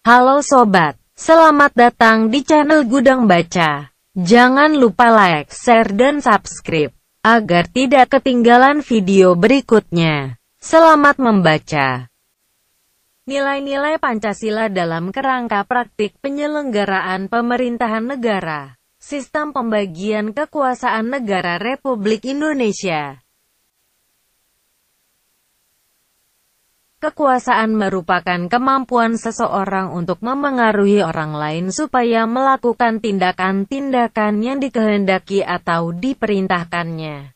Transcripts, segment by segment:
Halo Sobat, selamat datang di channel Gudang Baca. Jangan lupa like, share, dan subscribe, agar tidak ketinggalan video berikutnya. Selamat membaca. Nilai-nilai Pancasila dalam kerangka praktik penyelenggaraan pemerintahan negara. Sistem pembagian kekuasaan negara Republik Indonesia Kekuasaan merupakan kemampuan seseorang untuk memengaruhi orang lain supaya melakukan tindakan-tindakan yang dikehendaki atau diperintahkannya.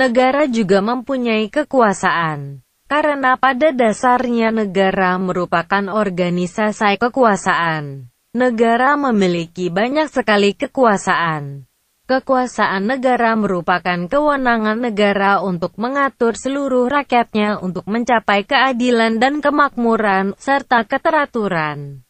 Negara juga mempunyai kekuasaan, karena pada dasarnya negara merupakan organisasi kekuasaan. Negara memiliki banyak sekali kekuasaan. Kekuasaan negara merupakan kewenangan negara untuk mengatur seluruh rakyatnya untuk mencapai keadilan dan kemakmuran, serta keteraturan.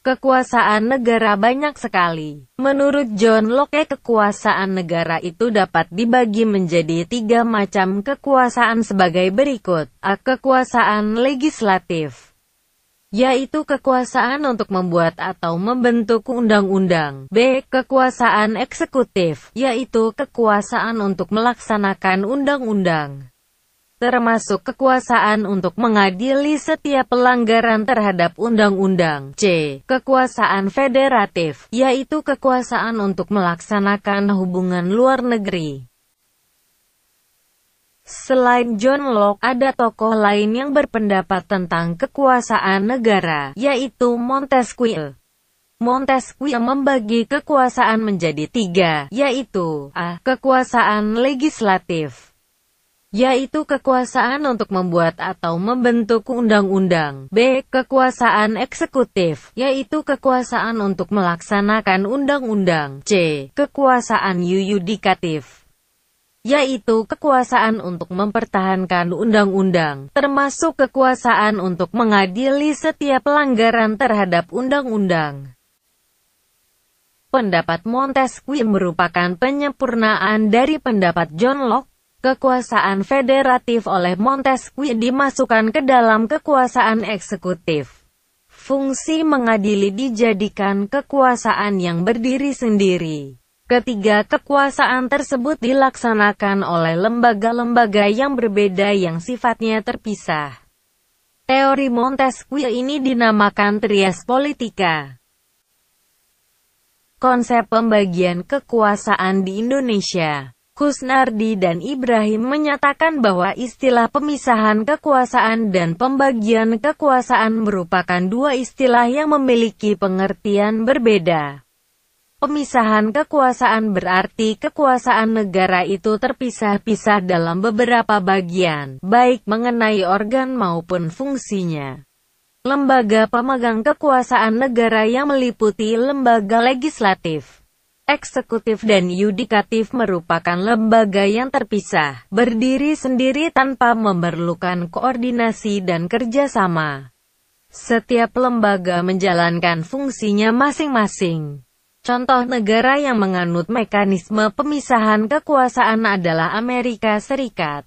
Kekuasaan negara banyak sekali. Menurut John Locke, kekuasaan negara itu dapat dibagi menjadi tiga macam kekuasaan sebagai berikut. A. Kekuasaan legislatif yaitu kekuasaan untuk membuat atau membentuk undang-undang. B. Kekuasaan eksekutif, yaitu kekuasaan untuk melaksanakan undang-undang termasuk kekuasaan untuk mengadili setiap pelanggaran terhadap undang-undang. C. Kekuasaan federatif, yaitu kekuasaan untuk melaksanakan hubungan luar negeri. Selain John Locke, ada tokoh lain yang berpendapat tentang kekuasaan negara, yaitu Montesquieu. Montesquieu membagi kekuasaan menjadi tiga, yaitu a. Kekuasaan legislatif yaitu kekuasaan untuk membuat atau membentuk undang-undang. B. Kekuasaan eksekutif, yaitu kekuasaan untuk melaksanakan undang-undang. C. Kekuasaan yudikatif yaitu kekuasaan untuk mempertahankan undang-undang, termasuk kekuasaan untuk mengadili setiap pelanggaran terhadap undang-undang. Pendapat Montesquieu merupakan penyempurnaan dari pendapat John Locke. Kekuasaan federatif oleh Montesquieu dimasukkan ke dalam kekuasaan eksekutif. Fungsi mengadili dijadikan kekuasaan yang berdiri sendiri. Ketiga kekuasaan tersebut dilaksanakan oleh lembaga-lembaga yang berbeda yang sifatnya terpisah. Teori Montesquieu ini dinamakan trias politika. Konsep pembagian kekuasaan di Indonesia Kusnardi dan Ibrahim menyatakan bahwa istilah pemisahan kekuasaan dan pembagian kekuasaan merupakan dua istilah yang memiliki pengertian berbeda. Pemisahan kekuasaan berarti kekuasaan negara itu terpisah-pisah dalam beberapa bagian, baik mengenai organ maupun fungsinya. Lembaga pemegang kekuasaan negara yang meliputi lembaga legislatif, eksekutif dan yudikatif merupakan lembaga yang terpisah, berdiri sendiri tanpa memerlukan koordinasi dan kerjasama. Setiap lembaga menjalankan fungsinya masing-masing. Contoh negara yang menganut mekanisme pemisahan kekuasaan adalah Amerika Serikat.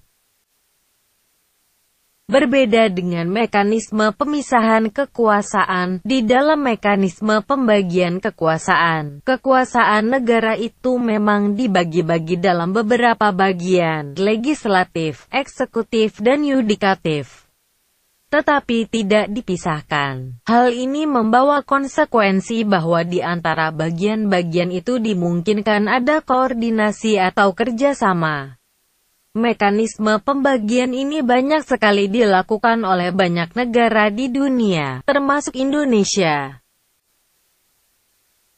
Berbeda dengan mekanisme pemisahan kekuasaan, di dalam mekanisme pembagian kekuasaan, kekuasaan negara itu memang dibagi-bagi dalam beberapa bagian, legislatif, eksekutif, dan yudikatif tetapi tidak dipisahkan. Hal ini membawa konsekuensi bahwa di antara bagian-bagian itu dimungkinkan ada koordinasi atau kerjasama. Mekanisme pembagian ini banyak sekali dilakukan oleh banyak negara di dunia, termasuk Indonesia.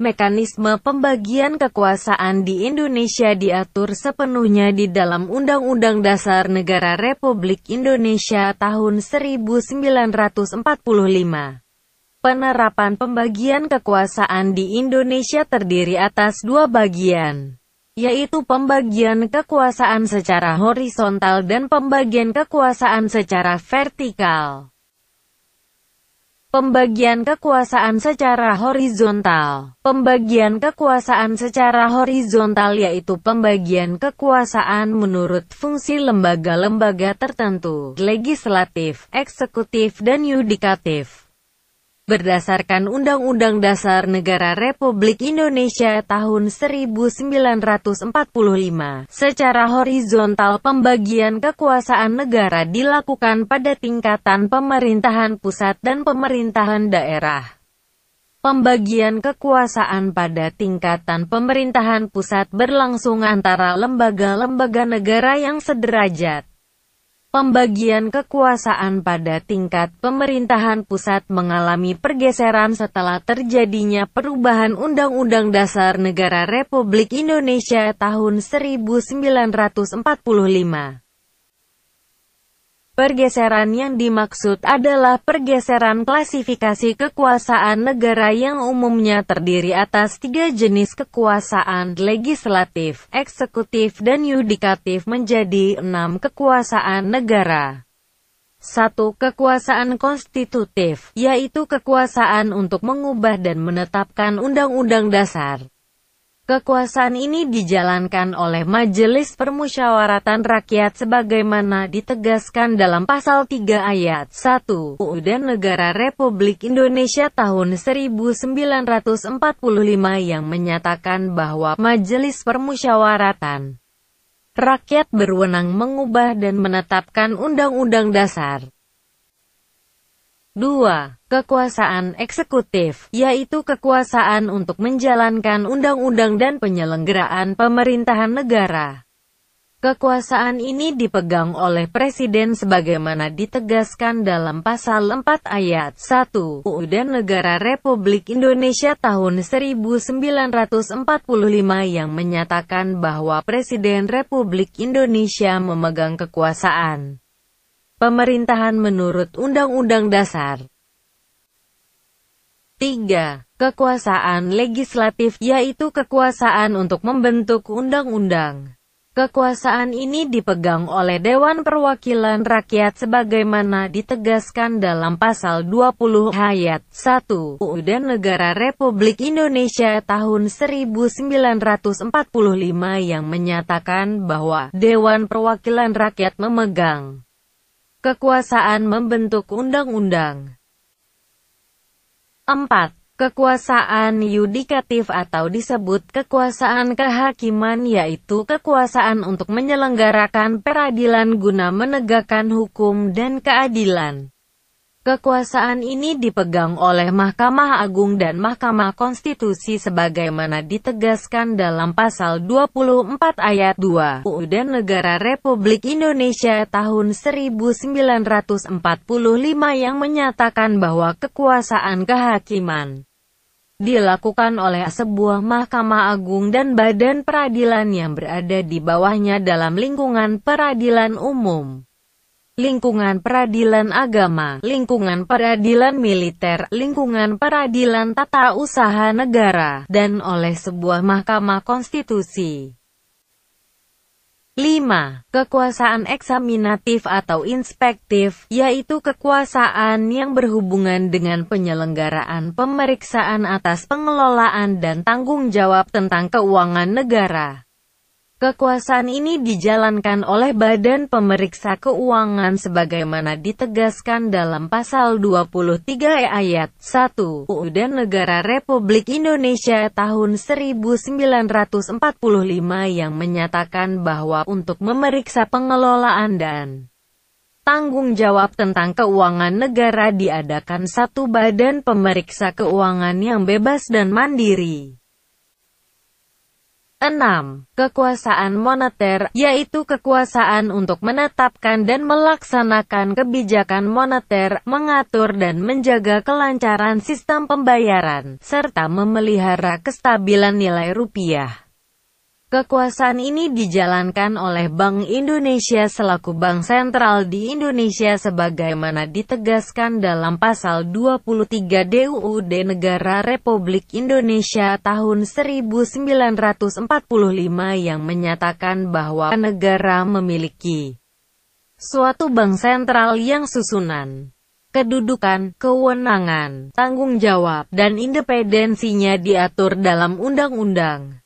Mekanisme pembagian kekuasaan di Indonesia diatur sepenuhnya di dalam Undang-Undang Dasar Negara Republik Indonesia tahun 1945. Penerapan pembagian kekuasaan di Indonesia terdiri atas dua bagian yaitu pembagian kekuasaan secara horizontal dan pembagian kekuasaan secara vertikal. Pembagian kekuasaan secara horizontal Pembagian kekuasaan secara horizontal yaitu pembagian kekuasaan menurut fungsi lembaga-lembaga tertentu, legislatif, eksekutif dan yudikatif. Berdasarkan Undang-Undang Dasar Negara Republik Indonesia tahun 1945, secara horizontal pembagian kekuasaan negara dilakukan pada tingkatan pemerintahan pusat dan pemerintahan daerah. Pembagian kekuasaan pada tingkatan pemerintahan pusat berlangsung antara lembaga-lembaga negara yang sederajat. Pembagian kekuasaan pada tingkat pemerintahan pusat mengalami pergeseran setelah terjadinya perubahan Undang-Undang Dasar Negara Republik Indonesia tahun 1945. Pergeseran yang dimaksud adalah pergeseran klasifikasi kekuasaan negara yang umumnya terdiri atas tiga jenis kekuasaan, legislatif, eksekutif dan yudikatif menjadi enam kekuasaan negara. Satu Kekuasaan konstitutif, yaitu kekuasaan untuk mengubah dan menetapkan undang-undang dasar. Kekuasaan ini dijalankan oleh Majelis Permusyawaratan Rakyat sebagaimana ditegaskan dalam pasal 3 ayat 1 UUD Negara Republik Indonesia tahun 1945 yang menyatakan bahwa Majelis Permusyawaratan Rakyat berwenang mengubah dan menetapkan undang-undang dasar. 2. Kekuasaan eksekutif, yaitu kekuasaan untuk menjalankan undang-undang dan penyelenggaraan pemerintahan negara. Kekuasaan ini dipegang oleh Presiden sebagaimana ditegaskan dalam Pasal 4 Ayat 1 UUD Negara Republik Indonesia tahun 1945 yang menyatakan bahwa Presiden Republik Indonesia memegang kekuasaan Pemerintahan menurut Undang-Undang Dasar 3. Kekuasaan legislatif yaitu kekuasaan untuk membentuk undang-undang. Kekuasaan ini dipegang oleh Dewan Perwakilan Rakyat sebagaimana ditegaskan dalam pasal 20 ayat 1 UUD dan Negara Republik Indonesia tahun 1945 yang menyatakan bahwa Dewan Perwakilan Rakyat memegang Kekuasaan membentuk undang-undang. 4. Kekuasaan yudikatif atau disebut kekuasaan kehakiman yaitu kekuasaan untuk menyelenggarakan peradilan guna menegakkan hukum dan keadilan. Kekuasaan ini dipegang oleh Mahkamah Agung dan Mahkamah Konstitusi sebagaimana ditegaskan dalam pasal 24 ayat 2 UUD Negara Republik Indonesia tahun 1945 yang menyatakan bahwa kekuasaan kehakiman dilakukan oleh sebuah mahkamah agung dan badan peradilan yang berada di bawahnya dalam lingkungan peradilan umum lingkungan peradilan agama, lingkungan peradilan militer, lingkungan peradilan tata usaha negara, dan oleh sebuah mahkamah konstitusi. 5. Kekuasaan eksaminatif atau inspektif, yaitu kekuasaan yang berhubungan dengan penyelenggaraan pemeriksaan atas pengelolaan dan tanggung jawab tentang keuangan negara. Kekuasaan ini dijalankan oleh Badan Pemeriksa Keuangan sebagaimana ditegaskan dalam pasal 23 e ayat 1 UU dan Negara Republik Indonesia tahun 1945 yang menyatakan bahwa untuk memeriksa pengelolaan dan tanggung jawab tentang keuangan negara diadakan satu badan pemeriksa keuangan yang bebas dan mandiri. 6. Kekuasaan moneter, yaitu kekuasaan untuk menetapkan dan melaksanakan kebijakan moneter, mengatur dan menjaga kelancaran sistem pembayaran, serta memelihara kestabilan nilai rupiah. Kekuasaan ini dijalankan oleh Bank Indonesia selaku bank sentral di Indonesia sebagaimana ditegaskan dalam pasal 23 DUUD Negara Republik Indonesia tahun 1945 yang menyatakan bahwa negara memiliki suatu bank sentral yang susunan kedudukan, kewenangan, tanggung jawab, dan independensinya diatur dalam undang-undang.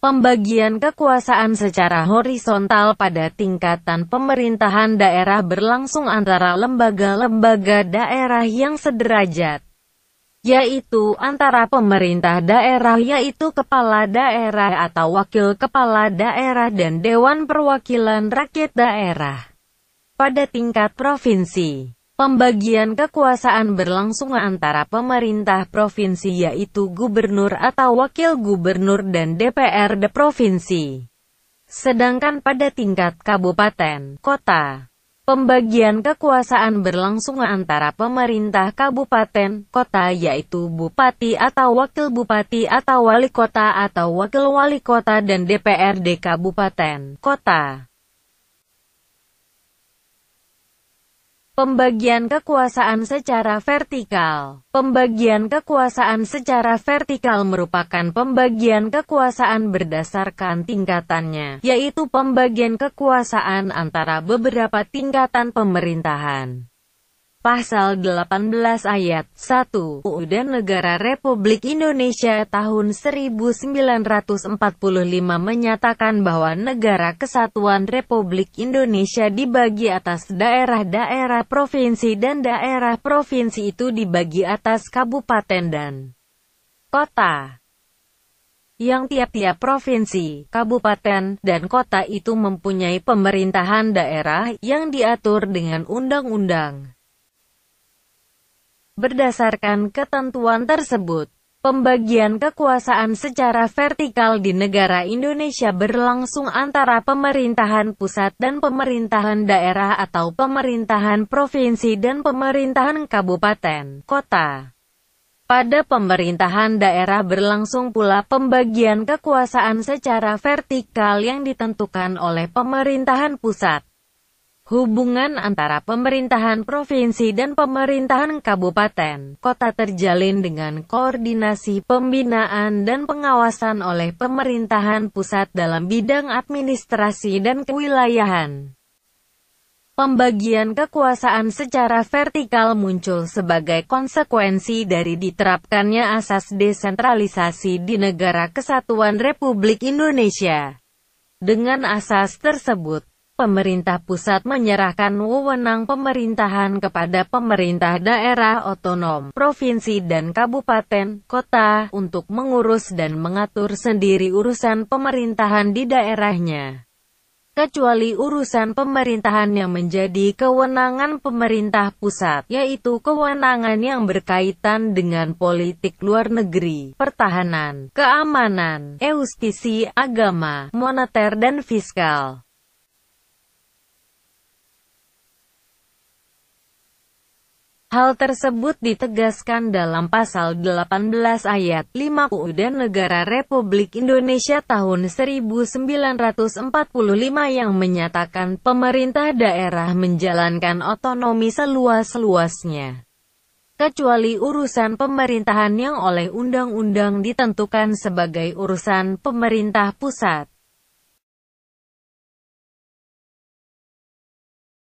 Pembagian kekuasaan secara horizontal pada tingkatan pemerintahan daerah berlangsung antara lembaga-lembaga daerah yang sederajat, yaitu antara pemerintah daerah yaitu kepala daerah atau wakil kepala daerah dan Dewan Perwakilan Rakyat Daerah pada tingkat provinsi. Pembagian kekuasaan berlangsung antara pemerintah provinsi yaitu gubernur atau wakil gubernur dan DPRD provinsi. Sedangkan pada tingkat kabupaten, kota, Pembagian kekuasaan berlangsung antara pemerintah kabupaten, kota yaitu bupati atau wakil bupati atau wali kota atau wakil wali kota dan DPRD kabupaten, kota. Pembagian kekuasaan secara vertikal Pembagian kekuasaan secara vertikal merupakan pembagian kekuasaan berdasarkan tingkatannya, yaitu pembagian kekuasaan antara beberapa tingkatan pemerintahan. Pasal 18 ayat 1 UU dan Negara Republik Indonesia tahun 1945 menyatakan bahwa Negara Kesatuan Republik Indonesia dibagi atas daerah-daerah provinsi dan daerah provinsi itu dibagi atas kabupaten dan kota yang tiap-tiap provinsi, kabupaten, dan kota itu mempunyai pemerintahan daerah yang diatur dengan undang-undang. Berdasarkan ketentuan tersebut, Pembagian kekuasaan secara vertikal di negara Indonesia berlangsung antara pemerintahan pusat dan pemerintahan daerah atau pemerintahan provinsi dan pemerintahan kabupaten, kota. Pada pemerintahan daerah berlangsung pula pembagian kekuasaan secara vertikal yang ditentukan oleh pemerintahan pusat. Hubungan antara pemerintahan provinsi dan pemerintahan kabupaten kota terjalin dengan koordinasi pembinaan dan pengawasan oleh pemerintahan pusat dalam bidang administrasi dan kewilayahan. Pembagian kekuasaan secara vertikal muncul sebagai konsekuensi dari diterapkannya asas desentralisasi di negara kesatuan Republik Indonesia. Dengan asas tersebut, pemerintah pusat menyerahkan wewenang pemerintahan kepada pemerintah daerah otonom, provinsi dan kabupaten, kota, untuk mengurus dan mengatur sendiri urusan pemerintahan di daerahnya. Kecuali urusan pemerintahan yang menjadi kewenangan pemerintah pusat, yaitu kewenangan yang berkaitan dengan politik luar negeri, pertahanan, keamanan, eustisi, agama, moneter dan fiskal. Hal tersebut ditegaskan dalam pasal 18 ayat 5 UUD Negara Republik Indonesia tahun 1945 yang menyatakan pemerintah daerah menjalankan otonomi seluas-luasnya kecuali urusan pemerintahan yang oleh undang-undang ditentukan sebagai urusan pemerintah pusat.